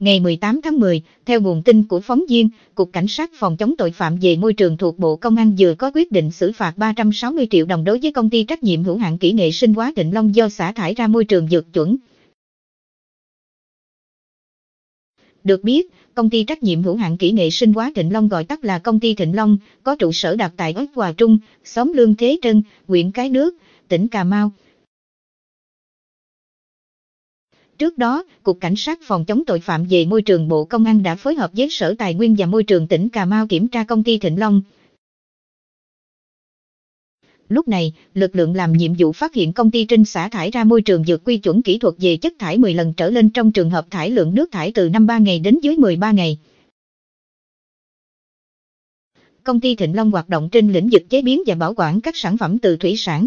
Ngày 18 tháng 10, theo nguồn tin của phóng viên, Cục Cảnh sát phòng chống tội phạm về môi trường thuộc Bộ Công an vừa có quyết định xử phạt 360 triệu đồng đối với công ty trách nhiệm hữu hạn kỹ nghệ sinh hóa Thịnh Long do xả thải ra môi trường dược chuẩn. Được biết, công ty trách nhiệm hữu hạn kỹ nghệ sinh hóa Thịnh Long gọi tắt là công ty Thịnh Long, có trụ sở đặt tại ấp Hòa Trung, xóm Lương Thế Trân, huyện Cái Nước, tỉnh Cà Mau. Trước đó, Cục Cảnh sát Phòng chống tội phạm về môi trường Bộ Công an đã phối hợp với Sở Tài nguyên và Môi trường tỉnh Cà Mau kiểm tra công ty Thịnh Long. Lúc này, lực lượng làm nhiệm vụ phát hiện công ty Trinh xã thải ra môi trường vượt quy chuẩn kỹ thuật về chất thải 10 lần trở lên trong trường hợp thải lượng nước thải từ 53 ngày đến dưới 13 ngày. Công ty Thịnh Long hoạt động trên lĩnh vực chế biến và bảo quản các sản phẩm từ thủy sản,